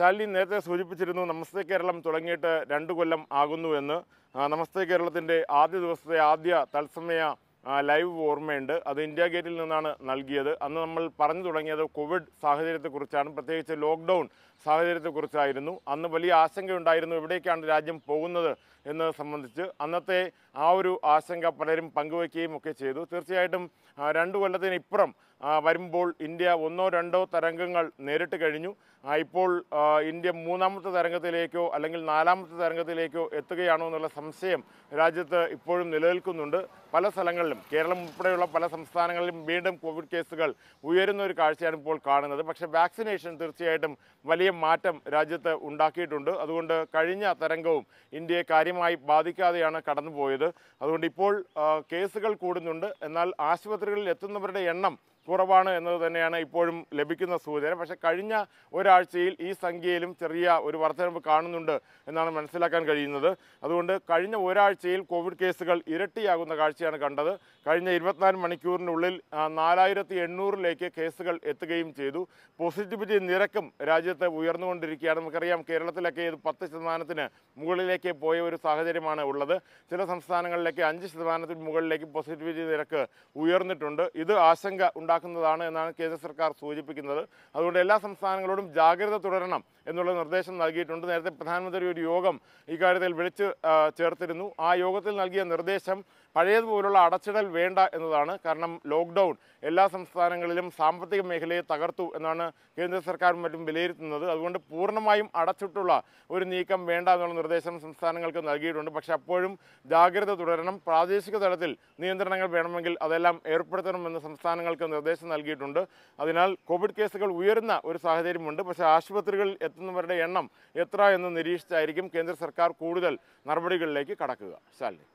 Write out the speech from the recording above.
ശാലിനി നേരത്തെ സൂചിപ്പിച്ചിരുന്നു നമസ്തേ കേരളം തുടങ്ങിയിട്ട് രണ്ടു കൊല്ലം ആകുന്നു എന്ന് നമസ്തേ കേരളത്തിൻ്റെ ആദ്യ ദിവസത്തെ ആദ്യ തത്സമയ ലൈവ് ഓർമ്മയുണ്ട് അത് ഇന്ത്യ ഗേറ്റിൽ നിന്നാണ് നൽകിയത് അന്ന് നമ്മൾ പറഞ്ഞു തുടങ്ങിയത് കോവിഡ് സാഹചര്യത്തെക്കുറിച്ചാണ് പ്രത്യേകിച്ച് ലോക്ക്ഡൗൺ സാഹചര്യത്തെക്കുറിച്ചായിരുന്നു അന്ന് വലിയ ആശങ്കയുണ്ടായിരുന്നു എവിടേക്കാണ് രാജ്യം പോകുന്നത് എന്നത് സംബന്ധിച്ച് അന്നത്തെ ആ ഒരു ആശങ്ക പലരും പങ്കുവയ്ക്കുകയും ഒക്കെ ചെയ്തു തീർച്ചയായിട്ടും രണ്ട് കൊല്ലത്തിനിപ്പുറം വരുമ്പോൾ ഇന്ത്യ ഒന്നോ രണ്ടോ തരംഗങ്ങൾ നേരിട്ട് കഴിഞ്ഞു ഇപ്പോൾ ഇന്ത്യ മൂന്നാമത്തെ തരംഗത്തിലേക്കോ അല്ലെങ്കിൽ നാലാമത്തെ തരംഗത്തിലേക്കോ എത്തുകയാണോ എന്നുള്ള സംശയം രാജ്യത്ത് ഇപ്പോഴും നിലനിൽക്കുന്നുണ്ട് പല സ്ഥലങ്ങളിലും കേരളം ഉൾപ്പെടെയുള്ള പല സംസ്ഥാനങ്ങളിലും വീണ്ടും കോവിഡ് കേസുകൾ ഉയരുന്ന ഒരു കാഴ്ചയാണ് ഇപ്പോൾ കാണുന്നത് പക്ഷേ വാക്സിനേഷൻ തീർച്ചയായിട്ടും വലിയ മാറ്റം രാജ്യത്ത് ഉണ്ടാക്കിയിട്ടുണ്ട് അതുകൊണ്ട് കഴിഞ്ഞ തരംഗവും ഇന്ത്യയെ കാര്യ കാര്യമായി ബാധിക്കാതെയാണ് കടന്നുപോയത് അതുകൊണ്ട് ഇപ്പോൾ കേസുകൾ കൂടുന്നുണ്ട് എന്നാൽ ആശുപത്രികളിൽ എത്തുന്നവരുടെ എണ്ണം കുറവാണ് എന്നത് തന്നെയാണ് ഇപ്പോഴും ലഭിക്കുന്ന സൂചന പക്ഷേ കഴിഞ്ഞ ഒരാഴ്ചയിൽ ഈ സംഖ്യയിലും ചെറിയ ഒരു വർധനവ് കാണുന്നുണ്ട് എന്നാണ് മനസ്സിലാക്കാൻ കഴിയുന്നത് അതുകൊണ്ട് കഴിഞ്ഞ ഒരാഴ്ചയിൽ കോവിഡ് കേസുകൾ ഇരട്ടിയാകുന്ന കാഴ്ചയാണ് കണ്ടത് കഴിഞ്ഞ ഇരുപത്തിനാല് മണിക്കൂറിനുള്ളിൽ നാലായിരത്തി എണ്ണൂറിലേക്ക് കേസുകൾ എത്തുകയും ചെയ്തു പോസിറ്റിവിറ്റി നിരക്കും രാജ്യത്ത് ഉയർന്നുകൊണ്ടിരിക്കുകയാണ് നമുക്കറിയാം കേരളത്തിലൊക്കെ ഇത് പത്ത് ശതമാനത്തിന് മുകളിലേക്ക് പോയ ഒരു സാഹചര്യമാണ് ഉള്ളത് ചില സംസ്ഥാനങ്ങളിലേക്ക് അഞ്ച് ശതമാനത്തിന് മുകളിലേക്ക് പോസിറ്റിവിറ്റി നിരക്ക് ഉയർന്നിട്ടുണ്ട് ഇത് ആശങ്ക ഉണ്ടാക്കുന്നു ഉണ്ടാക്കുന്നതാണ് എന്നാണ് കേന്ദ്ര സർക്കാർ സൂചിപ്പിക്കുന്നത് അതുകൊണ്ട് എല്ലാ സംസ്ഥാനങ്ങളോടും ജാഗ്രത തുടരണം എന്നുള്ള നിർദ്ദേശം നൽകിയിട്ടുണ്ട് നേരത്തെ പ്രധാനമന്ത്രി ഒരു യോഗം ഇക്കാര്യത്തിൽ വിളിച്ച് ചേർത്തിരുന്നു ആ യോഗത്തിൽ നൽകിയ നിർദ്ദേശം പഴയതുപോലുള്ള അടച്ചിടൽ വേണ്ട എന്നതാണ് കാരണം ലോക്ക്ഡൗൺ എല്ലാ സംസ്ഥാനങ്ങളിലും സാമ്പത്തിക മേഖലയെ തകർത്തു എന്നാണ് കേന്ദ്ര സർക്കാരും മറ്റും വിലയിരുത്തുന്നത് അതുകൊണ്ട് പൂർണ്ണമായും അടച്ചിട്ടുള്ള ഒരു നീക്കം വേണ്ട എന്നുള്ള നിർദ്ദേശം സംസ്ഥാനങ്ങൾക്ക് നൽകിയിട്ടുണ്ട് പക്ഷേ അപ്പോഴും ജാഗ്രത തുടരണം പ്രാദേശിക തലത്തിൽ നിയന്ത്രണങ്ങൾ വേണമെങ്കിൽ അതെല്ലാം ഏർപ്പെടുത്തണമെന്ന് സംസ്ഥാനങ്ങൾക്ക് നിർദ്ദേശം നൽകിയിട്ടുണ്ട് അതിനാൽ കോവിഡ് കേസുകൾ ഉയരുന്ന ഒരു സാഹചര്യമുണ്ട് പക്ഷേ ആശുപത്രികളിൽ എത്തുന്നവരുടെ എണ്ണം എത്ര എന്ന് നിരീക്ഷിച്ചായിരിക്കും കേന്ദ്ര സർക്കാർ കൂടുതൽ നടപടികളിലേക്ക് കടക്കുക ശാലിനി